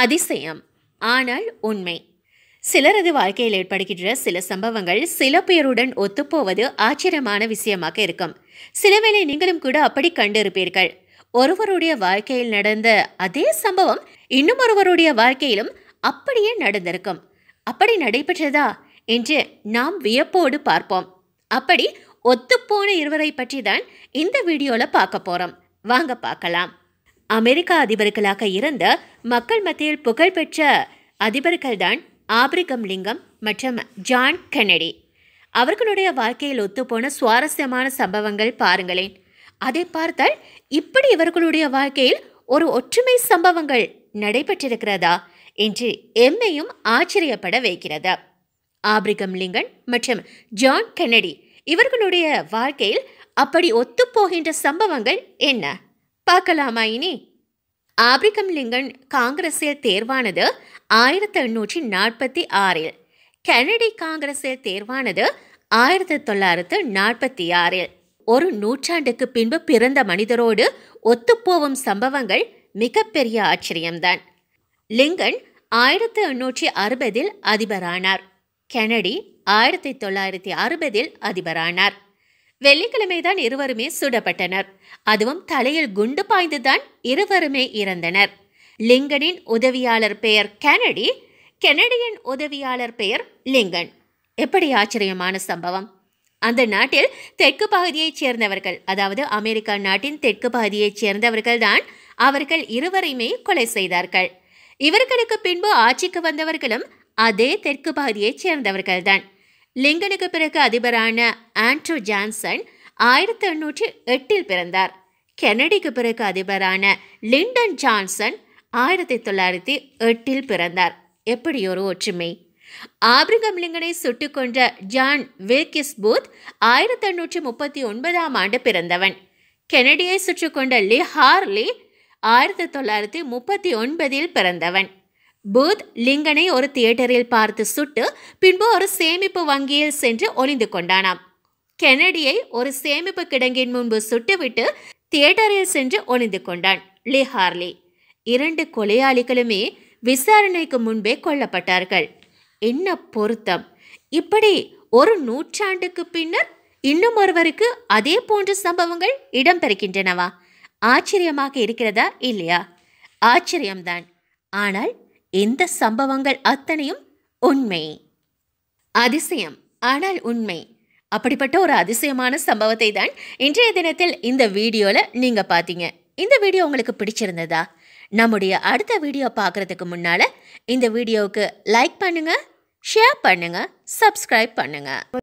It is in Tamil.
அதிசயம் ஆனால் உண்மை சிலரது வாழ்க்கையில் ஏற்படுகின்ற சில சம்பவங்கள் சில பேருடன் ஒத்துப்போவது ஆச்சரியமான விஷயமாக இருக்கும் சிலவேளை நீங்களும் கூட அப்படி கண்டிருப்பீர்கள் ஒருவருடைய வாழ்க்கையில் நடந்த அதே சம்பவம் இன்னும் ஒருவருடைய வாழ்க்கையிலும் அப்படியே நடந்திருக்கும் அப்படி நடைபெற்றதா என்று நாம் வியப்போடு பார்ப்போம் அப்படி ஒத்துப்போன இருவரை பற்றி தான் இந்த வீடியோவில் பார்க்க போகிறோம் வாங்க பார்க்கலாம் அமெரிக்க அதிபர்களாக இருந்த மக்கள் மத்தியில் புகழ்பெற்ற அதிபர்கள்தான் ஆப்ரிகம் லிங்கம் மற்றும் ஜான் கெனடி அவர்களுடைய வாழ்க்கையில் ஒத்துப்போன சுவாரஸ்யமான சம்பவங்கள் பாருங்களேன் அதை பார்த்தால் இப்படி இவர்களுடைய வாழ்க்கையில் ஒரு ஒற்றுமை சம்பவங்கள் நடைபெற்றிருக்கிறதா என்று எம்மையும் ஆச்சரியப்பட வைக்கிறது ஆப்ரிகம் லிங்கன் மற்றும் ஜான் கெனடி இவர்களுடைய வாழ்க்கையில் அப்படி ஒத்துப்போகின்ற சம்பவங்கள் என்ன பார்க்கலாமா இனி லிங்கன் காங்கிரஸில் தேர்வானது ஆயிரத்தி எண்ணூற்றி நாற்பத்தி ஆறில் கெனடி காங்கிரஸில் தேர்வானது ஆயிரத்தி தொள்ளாயிரத்து நாற்பத்தி ஆறில் ஒரு நூற்றாண்டுக்கு பின்பு பிறந்த மனிதரோடு ஒத்துப்போவும் சம்பவங்கள் மிகப்பெரிய ஆச்சரியம்தான் லிங்கன் ஆயிரத்து எண்ணூற்றி அறுபதில் அதிபரானார் கெனடி ஆயிரத்தி தொள்ளாயிரத்தி அறுபதில் அதிபரானார் வெள்ளிக்கிழமை தான் இருவருமே சுடப்பட்டனர் அதுவும் தலையில் குண்டு பாய்ந்துதான் இருவருமே இறந்தனர் லிங்கனின் உதவியாளர் பெயர் கெனடி கெனடியின் உதவியாளர் பெயர் லிங்கன் எப்படி ஆச்சரியமான சம்பவம் அந்த நாட்டில் தெற்கு பகுதியைச் சேர்ந்தவர்கள் அதாவது அமெரிக்கா நாட்டின் தெற்கு பகுதியைச் சேர்ந்தவர்கள் தான் அவர்கள் இருவரையுமே கொலை செய்தார்கள் இவர்களுக்கு பின்பு ஆட்சிக்கு வந்தவர்களும் அதே தெற்கு பகுதியைச் சேர்ந்தவர்கள்தான் லிங்கனுக்கு பிறகு அதிபரான ஆண்ட்ரூ ஜான்சன் ஆயிரத்தி எண்ணூற்றி எட்டில் பிறந்தார் கெனடிக்கு பிறகு அதிபரான லிண்டன் ஜான்சன் ஆயிரத்தி தொள்ளாயிரத்தி எட்டில் பிறந்தார் எப்படி ஒரு ஒற்றுமை ஆப்ரிகம் லிங்கனை சுட்டு ஜான் வில்கிஸ் பூத் ஆயிரத்தி எண்ணூற்றி முப்பத்தி ஒன்பதாம் ஆண்டு பிறந்தவன் கெனடியை சுற்றி கொண்ட லி ஹார்லி ஆயிரத்தி தொள்ளாயிரத்தி முப்பத்தி ஒன்பதில் பிறந்தவன் பூத் லிங்கனை ஒரு தியேட்டரில் பார்த்து சுட்டு பின்பு ஒரு சேமிப்பு வங்கியில் சென்று ஒளிந்து கொண்டானாம் கெனடியை ஒரு சேமிப்பு கிடங்கின் முன்பு சுட்டுவிட்டு தியேட்டரில் சென்று ஒளிந்து கொண்டான் லி ஹார்லி இரண்டு கொலையாளிகளுமே விசாரணைக்கு முன்பே கொல்லப்பட்டார்கள் என்ன பொருத்தம் இப்படி ஒரு நூற்றாண்டுக்கு பின்னர் இன்னும் ஒருவருக்கு அதே போன்ற சம்பவங்கள் இடம்பெறுகின்றனவா ஆச்சரியமாக இருக்கிறதா இல்லையா ஆச்சரியம்தான் ஆனால் இந்த சம்பவங்கள் அத்தனையும் உண்மை அதிசயம் ஆனால் உண்மை அப்படிப்பட்ட ஒரு அதிசயமான சம்பவத்தை தான் இன்றைய தினத்தில் இந்த வீடியோவில் நீங்கள் பார்த்தீங்க இந்த வீடியோ உங்களுக்கு பிடிச்சிருந்ததா நம்முடைய அடுத்த வீடியோ பார்க்குறதுக்கு முன்னால் இந்த வீடியோவுக்கு லைக் பண்ணுங்கள் ஷேர் பண்ணுங்கள் சப்ஸ்கிரைப் பண்ணுங்கள்